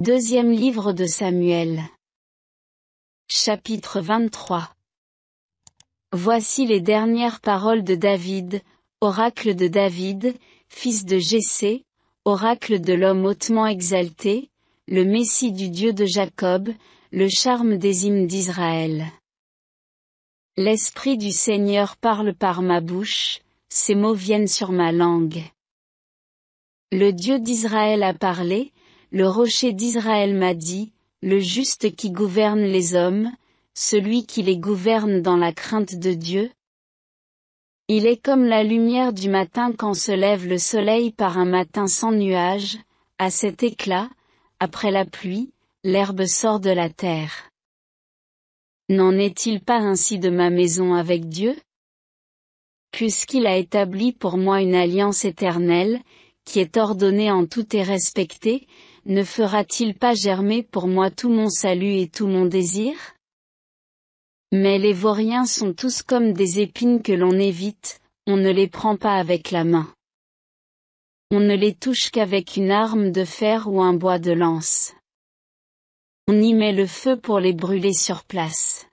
Deuxième livre de Samuel. Chapitre 23 Voici les dernières paroles de David, oracle de David, fils de Jessé, oracle de l'homme hautement exalté, le Messie du Dieu de Jacob, le charme des hymnes d'Israël. L'Esprit du Seigneur parle par ma bouche, ses mots viennent sur ma langue. Le Dieu d'Israël a parlé, le rocher d'Israël m'a dit, le juste qui gouverne les hommes, celui qui les gouverne dans la crainte de Dieu Il est comme la lumière du matin quand se lève le soleil par un matin sans nuages, à cet éclat, après la pluie, l'herbe sort de la terre. N'en est-il pas ainsi de ma maison avec Dieu Puisqu'il a établi pour moi une alliance éternelle, qui est ordonnée en tout et respectée, ne fera-t-il pas germer pour moi tout mon salut et tout mon désir Mais les vauriens sont tous comme des épines que l'on évite, on ne les prend pas avec la main. On ne les touche qu'avec une arme de fer ou un bois de lance. On y met le feu pour les brûler sur place.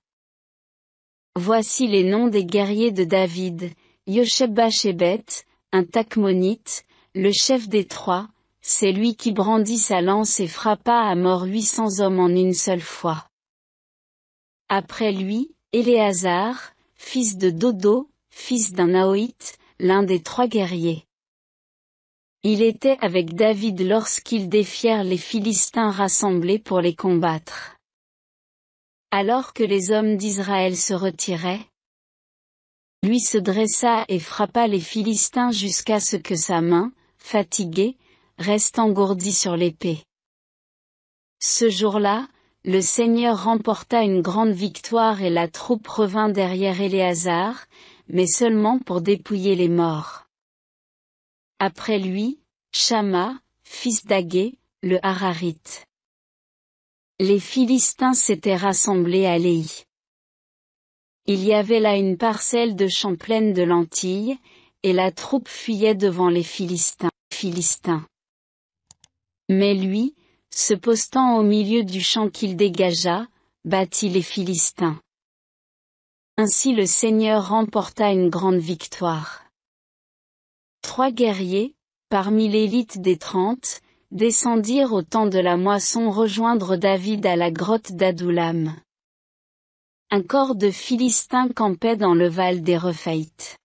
Voici les noms des guerriers de David, Yosheba Shebet, un Takmonite, le chef des Trois, c'est lui qui brandit sa lance et frappa à mort huit cents hommes en une seule fois. Après lui, Éléazar, fils de Dodo, fils d'un Naoïte, l'un des trois guerriers. Il était avec David lorsqu'ils défièrent les Philistins rassemblés pour les combattre. Alors que les hommes d'Israël se retiraient, lui se dressa et frappa les Philistins jusqu'à ce que sa main, fatiguée, reste engourdi sur l'épée. Ce jour-là, le Seigneur remporta une grande victoire et la troupe revint derrière Éléazar, mais seulement pour dépouiller les morts. Après lui, Shama, fils d'Agé, le Hararite. Les Philistins s'étaient rassemblés à Léhi. Il y avait là une parcelle de champs de lentilles, et la troupe fuyait devant les Philistins. Mais lui, se postant au milieu du champ qu'il dégagea, battit les Philistins. Ainsi le Seigneur remporta une grande victoire. Trois guerriers, parmi l'élite des trente, descendirent au temps de la moisson rejoindre David à la grotte d'Adoulam. Un corps de Philistins campait dans le val des Refaites.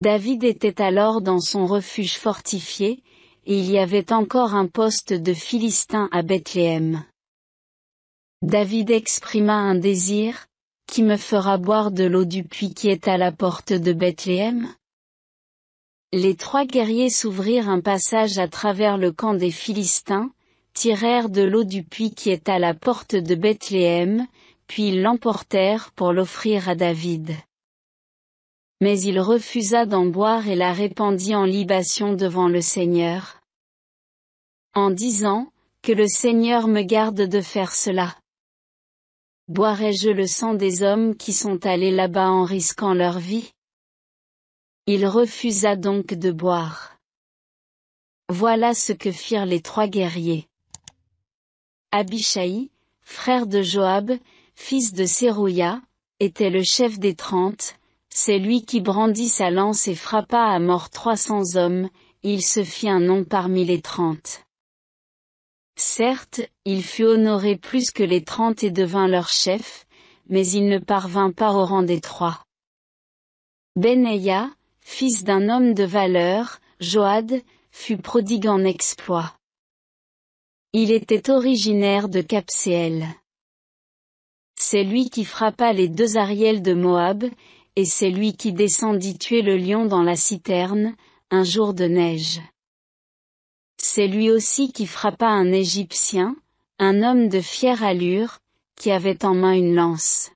David était alors dans son refuge fortifié, et il y avait encore un poste de Philistin à Bethléem. David exprima un désir, qui me fera boire de l'eau du puits qui est à la porte de Bethléem Les trois guerriers s'ouvrirent un passage à travers le camp des Philistins, tirèrent de l'eau du puits qui est à la porte de Bethléem, puis l'emportèrent pour l'offrir à David mais il refusa d'en boire et la répandit en libation devant le Seigneur. En disant, Que le Seigneur me garde de faire cela. Boirai-je le sang des hommes qui sont allés là-bas en risquant leur vie Il refusa donc de boire. Voilà ce que firent les trois guerriers. Abishai, frère de Joab, fils de Sérouya, était le chef des trente, c'est lui qui brandit sa lance et frappa à mort trois cents hommes, il se fit un nom parmi les trente. Certes, il fut honoré plus que les trente et devint leur chef, mais il ne parvint pas au rang des trois. Benaya, fils d'un homme de valeur, Joad, fut prodigue en exploit. Il était originaire de Capséel. C'est lui qui frappa les deux Ariels de Moab, et c'est lui qui descendit tuer le lion dans la citerne, un jour de neige. C'est lui aussi qui frappa un Égyptien, un homme de fière allure, qui avait en main une lance.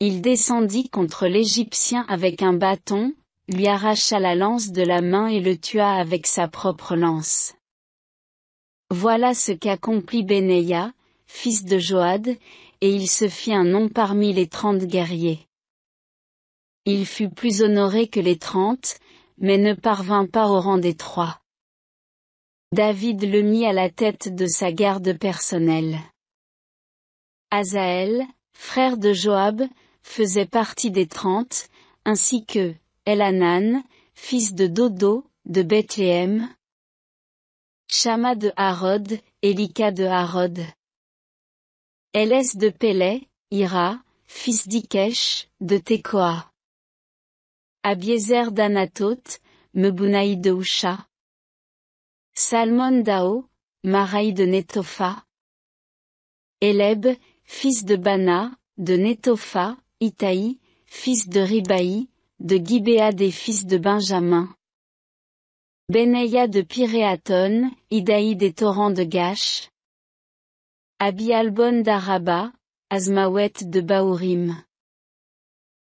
Il descendit contre l'Égyptien avec un bâton, lui arracha la lance de la main et le tua avec sa propre lance. Voilà ce qu'accomplit Bénéa, fils de Joad, et il se fit un nom parmi les trente guerriers. Il fut plus honoré que les trente, mais ne parvint pas au rang des trois. David le mit à la tête de sa garde personnelle. Azaël, frère de Joab, faisait partie des trente, ainsi que Elanan, fils de Dodo, de Bethléem, Chama de Harod, Elika de Harod. Elès de Pélé, Ira, fils d'Ikesh, de Tekoa. Abiezer d'Anatote, Mebounaï de Houcha. Salmon Dao, Maraï de Netopha. Eleb, fils de Bana, de Netopha, Itaï, fils de Ribaï, de Gibéa des fils de Benjamin. Beneya de Piréaton, Idaï des torrents de Gash. Abialbon d'Araba, Azmawet de Baourim.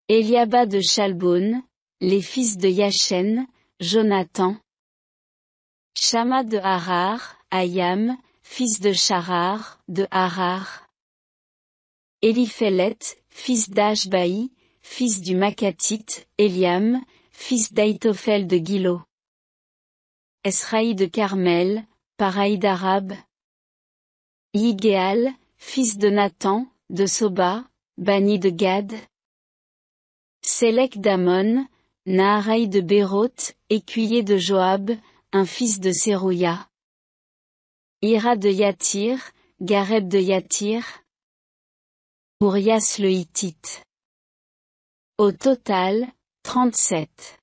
Eliaba de Chalbon, les fils de Yashen, Jonathan, Shama de Harar, Ayam, fils de Charar, de Harar. Eliphelet, fils d'Ashbaï, fils du Makatite, Eliam, fils d'Aitophel de Gilo. Esraï de Carmel, pareil d'Arabe. Yigéal, fils de Nathan, de Soba, banni de Gad. Sélec d'Amon, Naharaï de Béroth, écuyer de Joab, un fils de Sérouya. Ira de Yatir, Gareb de Yatir. Ourias le Hittite. Au total, 37.